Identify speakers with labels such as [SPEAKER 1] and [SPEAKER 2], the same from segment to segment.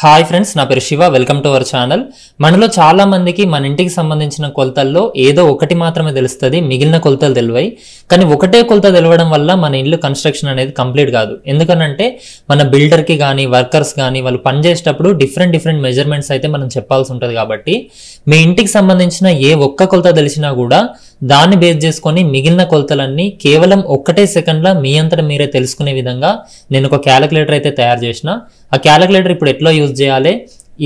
[SPEAKER 1] hi friends నా పేరు Shiva welcome to our channel మనలో చాలామందికి మన ఇంటికి సంబంధించిన కొలతల్లో ఏదో ఒకటి మాత్రమే తెలుస్తుంది మిగిలిన కొలతలు తెలివాయి కానీ ఒకటే కొలత తెలవడం వల్ల మన ఇల్లు కన్స్ట్రక్షన్ అనేది కంప్లీట్ కాదు ఎందుకనంటే మన బిల్డర్కి కానీ వర్కర్స్ కానీ వాళ్ళు పనిచేసేటప్పుడు డిఫరెంట్ డిఫరెంట్ మెజర్మెంట్స్ అయితే మనం చెప్పాల్సి ఉంటుంది కాబట్టి మీ ఇంటికి సంబంధించిన ఏ ఒక్క కొలత తెలిసినా కూడా దాన్ని బేస్ చేసుకొని మిగిలిన కొలతలన్నీ కేవలం ఒక్కటే సెకండ్లో మీ అంతట మీరే తెలుసుకునే విధంగా నేను ఒక క్యాలిక్యులేటర్ అయితే తయారు చేసిన ఆ క్యాలిక్యులేటర్ ఇప్పుడు ఎట్లా యూజ్ చేయాలి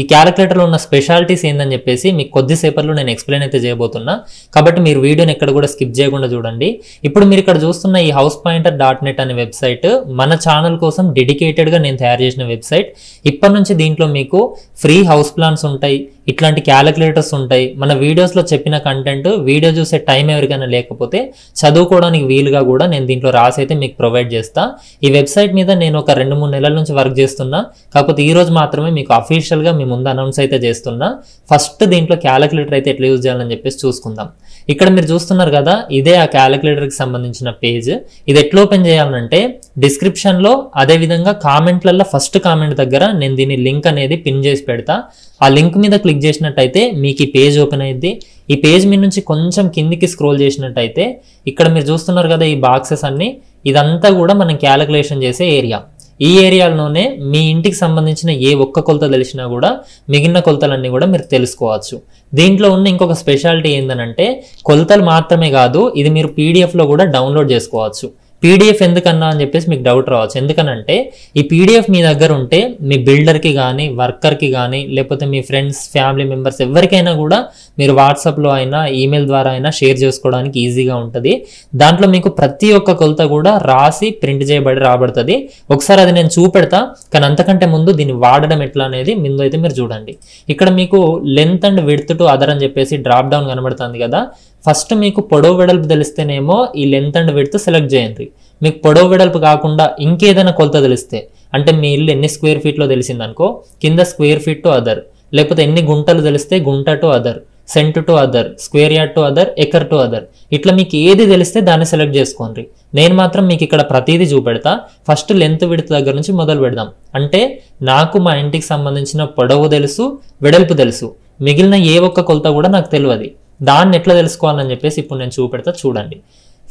[SPEAKER 1] ఈ క్యాలిక్యులేటర్లో ఉన్న స్పెషాలిటీస్ ఏందని చెప్పేసి మీకు కొద్దిసేపట్లో నేను ఎక్స్ప్లెయిన్ అయితే చేయబోతున్నా కాబట్టి మీరు వీడియోని ఎక్కడ కూడా స్కిప్ చేయకుండా చూడండి ఇప్పుడు మీరు ఇక్కడ చూస్తున్న ఈ హౌస్ పాయింటర్ డాట్ నెట్ అనే వెబ్సైట్ మన ఛానల్ కోసం డెడికేటెడ్గా నేను తయారు చేసిన వెబ్సైట్ ఇప్పటి నుంచి దీంట్లో మీకు ఫ్రీ హౌస్ ప్లాన్స్ ఉంటాయి ఇట్లాంటి క్యాలిక్యులేటర్స్ ఉంటాయి మన వీడియోస్లో చెప్పిన కంటెంట్ వీడియో చూసే టైం ఎవరికైనా లేకపోతే చదువుకోవడానికి వీలుగా కూడా నేను దీంట్లో రాసి అయితే మీకు ప్రొవైడ్ చేస్తాను ఈ వెబ్సైట్ మీద నేను ఒక రెండు మూడు నెలల నుంచి వర్క్ చేస్తున్నా కాకపోతే ఈరోజు మాత్రమే మీకు అఫీషియల్గా మీ ముందు అనౌన్స్ అయితే చేస్తున్నా ఫస్ట్ దీంట్లో క్యాలిక్యులేటర్ అయితే ఎట్లా యూజ్ చేయాలని చెప్పేసి చూసుకుందాం ఇక్కడ మీరు చూస్తున్నారు కదా ఇదే ఆ క్యాలిక్యులేటర్కి సంబంధించిన పేజ్ ఇది ఎట్లా ఓపెన్ చేయాలంటే డిస్క్రిప్షన్లో అదేవిధంగా కామెంట్లలో ఫస్ట్ కామెంట్ దగ్గర నేను దీని లింక్ అనేది పిన్ చేసి పెడతా ఆ లింక్ మీద క్లిక్ చేసినట్టయితే మీకు ఈ పేజ్ ఓపెన్ అయింది ఈ పేజ్ మీ నుంచి కొంచెం కిందికి స్క్రోల్ చేసినట్టయితే ఇక్కడ మీరు చూస్తున్నారు కదా ఈ బాక్సెస్ అన్నీ ఇదంతా కూడా మనం క్యాలిక్యులేషన్ చేసే ఏరియా ఈ ఏరియాలోనే మీ ఇంటికి సంబంధించిన ఏ ఒక్క కొలత తెలిసినా కూడా మిగిలిన కొలతలన్నీ కూడా మీరు తెలుసుకోవచ్చు దీంట్లో ఉన్న ఇంకొక స్పెషాలిటీ ఏంటంటే కొలతలు మాత్రమే కాదు ఇది మీరు పీడిఎఫ్లో కూడా డౌన్లోడ్ చేసుకోవచ్చు పీడిఎఫ్ ఎందుకన్నా అని చెప్పేసి మీకు డౌట్ రావచ్చు ఎందుకనంటే ఈ పీడిఎఫ్ మీ దగ్గర ఉంటే మీ బిల్డర్కి కానీ వర్కర్కి కానీ లేకపోతే మీ ఫ్రెండ్స్ ఫ్యామిలీ మెంబర్స్ ఎవరికైనా కూడా మీరు వాట్సాప్లో అయినా ఈమెయిల్ ద్వారా అయినా షేర్ చేసుకోవడానికి ఈజీగా ఉంటుంది దాంట్లో మీకు ప్రతి ఒక్క కొలత కూడా రాసి ప్రింట్ చేయబడి రాబడుతుంది ఒకసారి అది నేను చూపెడతా కానీ అంతకంటే ముందు దీన్ని వాడడం ఎట్లా అనేది ముందు అయితే మీరు చూడండి ఇక్కడ మీకు length and width to other అని చెప్పేసి డ్రాప్ డౌన్ కనబడుతుంది కదా ఫస్ట్ మీకు పొడవు వెడల్పు తెలిస్తేనేమో ఈ లెంత్ అండ్ విడ్త్ సెలెక్ట్ చేయండి మీకు పొడవు వెడల్పు కాకుండా ఇంకేదైనా కొలత తెలిస్తే అంటే మీ ఇల్లు ఎన్ని స్క్వేర్ ఫీట్లో తెలిసిందనుకో కింద స్క్వేర్ ఫీట్ టు అదర్ లేకపోతే ఎన్ని గుంటలు తెలిస్తే గుంట to other cent to other square yard to other acre to other ఇట్లా మీకు ఏది తెలిస్తే దాన్ని సెలెక్ట్ చేసుకోండి నేను మాత్రం మీకు ఇక్కడ ప్రతిదీ చూపెడతా ఫస్ట్ లెంత్ విడత దగ్గర నుంచి మొదలు పెడదాం అంటే నాకు మా ఇంటికి సంబంధించిన పొడవు తెలుసు వెడల్పు తెలుసు మిగిలిన ఏ ఒక్క కొలత కూడా నాకు తెలియదు దాన్ని ఎట్లా తెలుసుకోవాలని చెప్పేసి ఇప్పుడు నేను చూపెడతా చూడండి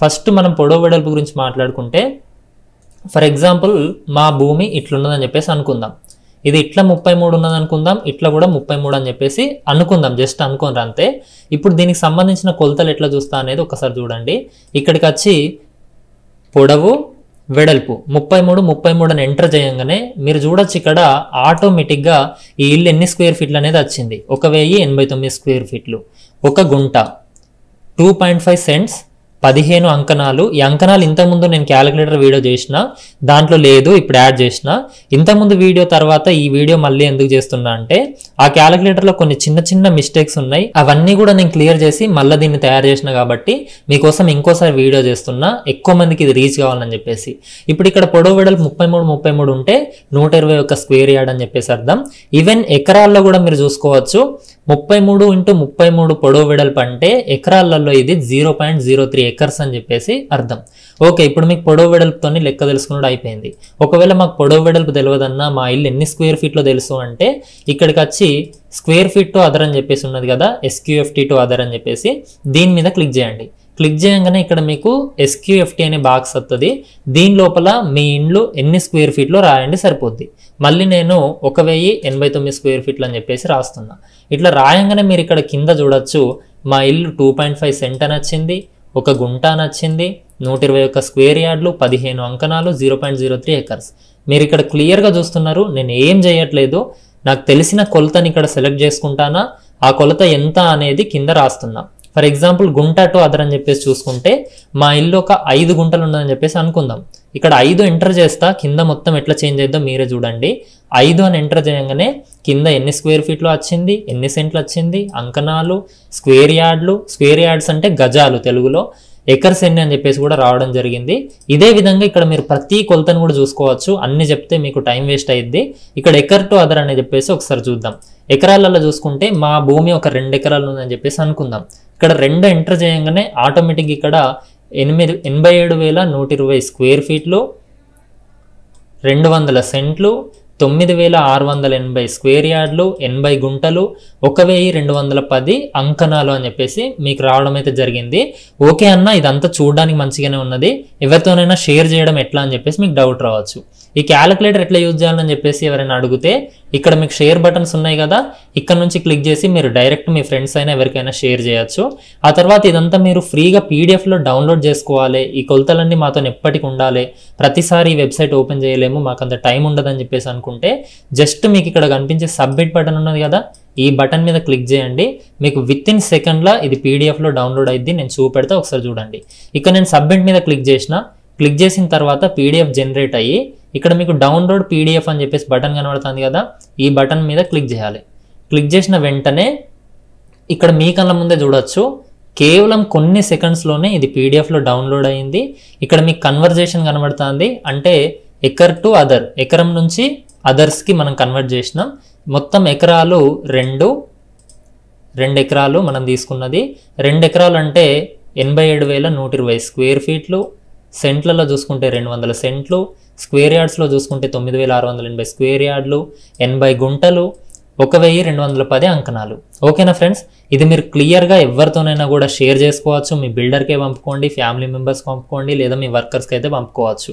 [SPEAKER 1] ఫస్ట్ మనం పొడవు వెడల్పు గురించి మాట్లాడుకుంటే ఫర్ ఎగ్జాంపుల్ మా భూమి ఇట్లున్నదని చెప్పేసి అనుకుందాం ఇది ఇట్లా ముప్పై మూడు ఉన్నది అనుకుందాం ఇట్లా కూడా ముప్పై మూడు అని చెప్పేసి అనుకుందాం జస్ట్ అనుకోనరు అంతే ఇప్పుడు దీనికి సంబంధించిన కొలతలు ఎట్లా చూస్తా అనేది ఒకసారి చూడండి ఇక్కడికి వచ్చి పొడవు వెడల్పు ముప్పై మూడు ముప్పై మూడు అని ఎంటర్ చేయగానే మీరు చూడొచ్చు ఇక్కడ ఆటోమేటిక్గా ఈ ఇల్లు ఎన్ని స్క్వేర్ ఫీట్లు అనేది వచ్చింది ఒక వెయ్యి ఎనభై తొమ్మిది స్క్వేర్ ఫీట్లు ఒక గుంట టూ పాయింట్ ఫైవ్ సెంట్స్ పదిహేను అంకణాలు ఈ అంకణాలు ఇంతకుముందు నేను క్యాలిక్యులేటర్ వీడియో చేసిన దాంట్లో లేదు ఇప్పుడు యాడ్ చేసిన ఇంతకుముందు వీడియో తర్వాత ఈ వీడియో మళ్ళీ ఎందుకు చేస్తున్నా అంటే ఆ క్యాలిక్యులేటర్లో కొన్ని చిన్న చిన్న మిస్టేక్స్ ఉన్నాయి అవన్నీ కూడా నేను క్లియర్ చేసి మళ్ళీ దీన్ని తయారు చేసిన కాబట్టి మీకోసం ఇంకోసారి వీడియో చేస్తున్నా ఎక్కువ మందికి ఇది రీచ్ కావాలని చెప్పేసి ఇప్పుడు ఇక్కడ పొడవు వెడలు ముప్పై మూడు ముప్పై మూడు ఉంటే నూట ఇరవై ఒక స్క్వేర్ యార్డ్ అని చెప్పేసి అర్థం ఈవెన్ ఎకరాల్లో కూడా మీరు చూసుకోవచ్చు ముప్పై మూడు ఇంటూ ముప్పై మూడు పొడవు వెడల్పు అంటే ఎకరాలలో ఇది zero point zero three acres అని చెప్పేసి అర్థం ఓకే ఇప్పుడు మీకు పొడవు వెడల్పుతో లెక్క తెలుసుకున్నట్టు అయిపోయింది ఒకవేళ మాకు పొడవు వెడల్పు తెలియదన్నా మా ఇల్లు ఎన్ని స్క్వేర్ ఫీట్లో తెలుసు అంటే ఇక్కడికి వచ్చి స్క్వేర్ ఫీట్ టు అదర్ అని చెప్పేసి ఉన్నది కదా ఎస్క్యూఎఫ్టీ టు అదర్ అని చెప్పేసి దీని మీద క్లిక్ చేయండి క్లిక్ చేయగానే ఇక్కడ మీకు ఎస్క్యూఎఫ్టీ అనే బాక్స్ వస్తుంది దీని లోపల మీ ఇండ్లు ఎన్ని స్క్వేర్ ఫీట్లో రాయండి సరిపోద్ది మళ్ళీ నేను ఒక వెయ్యి ఎనభై తొమ్మిది స్క్వేర్ ఫీట్లు అని చెప్పేసి రాస్తున్నా ఇట్లా రాయంగానే మీరు ఇక్కడ కింద చూడొచ్చు మా ఇల్లు టూ పాయింట్ ఫైవ్ సెంట్ నచ్చింది ఒక గుంట నచ్చింది నూట ఇరవై ఒక్క స్క్వేర్ యార్డ్లు పదిహేను అంకణాలు zero point zero three acres మీరు ఇక్కడ క్లియర్గా చూస్తున్నారు నేను ఏం చేయట్లేదు నాకు తెలిసిన కొలతని ఇక్కడ సెలెక్ట్ చేసుకుంటానా ఆ కొలత ఎంత అనేది కింద రాస్తున్నా ఫర్ ఎగ్జాంపుల్ గుంట టు అదర్ అని చెప్పేసి చూసుకుంటే మా ఇల్లు ఒక ఐదు గుంటలు ఉందని చెప్పేసి అనుకుందాం ఇక్కడ ఐదు ఎంటర్ చేస్తా కింద మొత్తం ఎట్లా చేంజ్ అయిద్దో మీరే చూడండి ఐదు అని ఎంటర్ చేయగానే కింద ఎన్ని స్క్వేర్ ఫీట్లో వచ్చింది ఎన్ని సెంట్లు వచ్చింది అంకనాలు స్క్వేర్ యార్డ్లు స్క్వేర్ యార్డ్స్ అంటే గజాలు తెలుగులో ఎకర్స్ ఎన్ని అని చెప్పేసి కూడా రావడం జరిగింది ఇదే విధంగా ఇక్కడ మీరు ప్రతి కొలతను కూడా చూసుకోవచ్చు అన్ని చెప్తే మీకు టైం వేస్ట్ అయ్యింది ఇక్కడ ఎకర్ టు అదర్ అని చెప్పేసి ఒకసారి చూద్దాం ఎకరాలలో చూసుకుంటే మా భూమి ఒక రెండు ఎకరాలు ఉందని చెప్పేసి అనుకుందాం ఇక్కడ రెండు ఎంటర్ చేయగానే ఆటోమేటిక్ ఇక్కడ ఎనిమిది ఎనభై ఏడు వేల నూట ఇరవై స్క్వేర్ ఫీట్లు రెండు వందల సెంట్లు తొమ్మిది వేల ఆరు వందల ఎనభై స్క్వేర్ యార్డ్లు ఎనభై గుంటలు ఒక వెయ్యి రెండు వందల పది అంకణాలు అని చెప్పేసి మీకు రావడం అయితే జరిగింది ఓకే అన్న ఇదంతా చూడడానికి మంచిగానే ఉన్నది ఎవరితోనైనా షేర్ చేయడం ఎట్లా అని చెప్పేసి మీకు డౌట్ రావచ్చు ఈ క్యాలిక్యులేటర్ ఎట్లా యూజ్ చేయాలని చెప్పేసి ఎవరైనా అడిగితే ఇక్కడ మీకు షేర్ బటన్స్ ఉన్నాయి కదా ఇక్కడ నుంచి క్లిక్ చేసి మీరు డైరెక్ట్ మీ ఫ్రెండ్స్ అయినా ఎవరికైనా షేర్ చేయొచ్చు ఆ తర్వాత ఇదంతా మీరు ఫ్రీగా పీడిఎఫ్లో డౌన్లోడ్ చేసుకోవాలి ఈ కొలతలన్నీ మాతో ఎప్పటికి ఉండాలి ప్రతిసారి ఈ వెబ్సైట్ ఓపెన్ చేయలేము మాకు అంత టైం ఉండదని చెప్పేసి అనుకుంటున్నాను అనుకుంటే జస్ట్ మీకు ఇక్కడ కనిపించే సబ్మిట్ బటన్ ఉన్నది కదా ఈ బటన్ మీద క్లిక్ చేయండి మీకు విత్ ఇన్ సెకండ్లో ఇది పీడిఎఫ్లో డౌన్లోడ్ అయింది నేను చూపెడితే ఒకసారి చూడండి ఇక్కడ నేను సబ్మిట్ మీద క్లిక్ చేసిన క్లిక్ చేసిన తర్వాత పీడిఎఫ్ జనరేట్ అయ్యి ఇక్కడ మీకు డౌన్లోడ్ పీడిఎఫ్ అని చెప్పేసి బటన్ కనబడుతుంది కదా ఈ బటన్ మీద క్లిక్ చేయాలి క్లిక్ చేసిన వెంటనే ఇక్కడ మీ కళ్ళ ముందే చూడొచ్చు కేవలం కొన్ని సెకండ్స్లోనే ఇది పీడిఎఫ్లో డౌన్లోడ్ అయింది ఇక్కడ మీకు కన్వర్జేషన్ కనబడుతుంది అంటే ఎకర్ టు అదర్ ఎకరం నుంచి అదర్స్కి మనం కన్వర్ట్ చేసినాం మొత్తం ఎకరాలు రెండు రెండు ఎకరాలు మనం తీసుకున్నది రెండు ఎకరాలు అంటే ఎనభై ఏడు వేల నూట ఇరవై స్క్వేర్ ఫీట్లు సెంట్లలో చూసుకుంటే రెండు వందల సెంట్లు స్క్వేర్ యార్డ్స్లో చూసుకుంటే తొమ్మిది వేల ఆరు వందల ఎనభై స్క్వేర్ యార్డ్లు ఎనభై గుంటలు ఒక వెయ్యి రెండు వందల పది అంకణాలు ఓకేనా ఫ్రెండ్స్ ఇది మీరు క్లియర్గా ఎవరితోనైనా కూడా షేర్ చేసుకోవచ్చు మీ బిల్డర్కే పంపుకోండి ఫ్యామిలీ మెంబర్స్కి పంపుకోండి లేదా మీ వర్కర్స్కి అయితే పంపుకోవచ్చు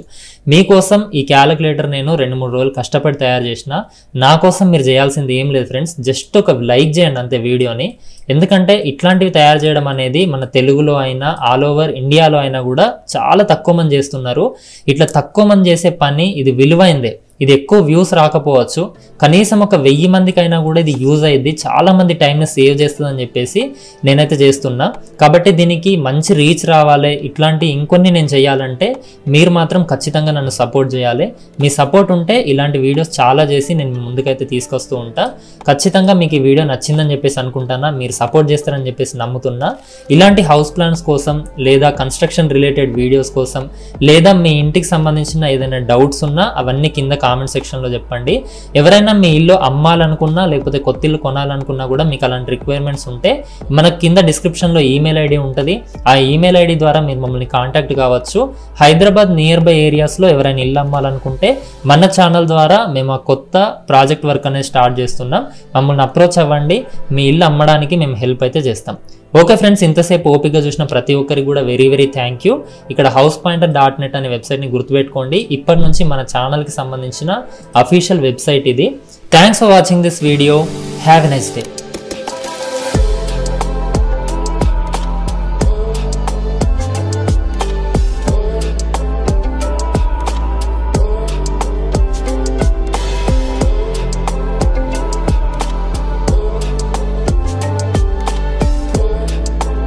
[SPEAKER 1] మీకోసం ఈ క్యాలిక్యులేటర్ నేను రెండు మూడు రోజులు కష్టపడి తయారు చేసిన నా కోసం మీరు చేయాల్సింది ఏం లేదు ఫ్రెండ్స్ జస్ట్ ఒక లైక్ చేయండి అంతే వీడియోని ఎందుకంటే ఇట్లాంటివి తయారు చేయడం అనేది మన తెలుగులో అయినా ఆల్ ఓవర్ ఇండియాలో అయినా కూడా చాలా తక్కువ మంది చేస్తున్నారు ఇట్లా తక్కువ మంది చేసే పని ఇది విలువైందే ఇది ఎక్కువ వ్యూస్ రాకపోవచ్చు కనీసం ఒక వెయ్యి మందికైనా కూడా ఇది యూజ్ అయ్యింది చాలామంది టైంని సేవ్ చేస్తుందని చెప్పేసి నేనైతే చేస్తున్నా కాబట్టి దీనికి మంచి రీచ్ రావాలి ఇట్లాంటి ఇంకొన్ని నేను చేయాలంటే మీరు మాత్రం ఖచ్చితంగా నన్ను సపోర్ట్ చేయాలి మీ సపోర్ట్ ఉంటే ఇలాంటి వీడియోస్ చాలా చేసి నేను ముందుకైతే తీసుకొస్తూ ఉంటా ఖచ్చితంగా మీకు ఈ వీడియో నచ్చిందని చెప్పేసి అనుకుంటానా మీరు సపోర్ట్ చేస్తారని చెప్పేసి నమ్ముతున్నా ఇలాంటి హౌస్ ప్లాన్స్ కోసం లేదా కన్స్ట్రక్షన్ రిలేటెడ్ వీడియోస్ కోసం లేదా మీ ఇంటికి సంబంధించిన ఏదైనా డౌట్స్ ఉన్నా అవన్నీ కింద కామెంట్ సెక్షన్లో చెప్పండి ఎవరైనా మీ ఇల్లు అమ్మాలనుకున్నా లేకపోతే కొత్త ఇల్లు కొనాలనుకున్నా కూడా మీకు అలాంటి రిక్వైర్మెంట్స్ ఉంటే మన కింద డిస్క్రిప్షన్లో ఈమెయిల్ ఐడి ఉంటుంది ఆ ఈమెయిల్ ఐడి ద్వారా మీరు మమ్మల్ని కాంటాక్ట్ కావచ్చు హైదరాబాద్ నియర్ బై ఏరియాస్లో ఎవరైనా ఇల్లు అమ్మాలనుకుంటే మన ఛానల్ ద్వారా మేము ఆ కొత్త ప్రాజెక్ట్ వర్క్ అనేది స్టార్ట్ చేస్తున్నాం మమ్మల్ని అప్రోచ్ అవ్వండి మీ ఇల్లు అమ్మడానికి మేము హెల్ప్ అయితే చేస్తాం ఓకే ఫ్రెండ్స్ ఇంతసేపు ఓపిక చూసిన ప్రతి ఒక్కరికి కూడా వెరీ వెరీ థ్యాంక్ యూ ఇక్కడ హౌస్ పాయింటర్ డాట్ నెట్ అనే వెబ్సైట్ని గుర్తుపెట్టుకోండి ఇప్పటి నుంచి మన ఛానల్కి సంబంధించిన అఫీషియల్ వెబ్సైట్ ఇది thanks for watching this video have nice day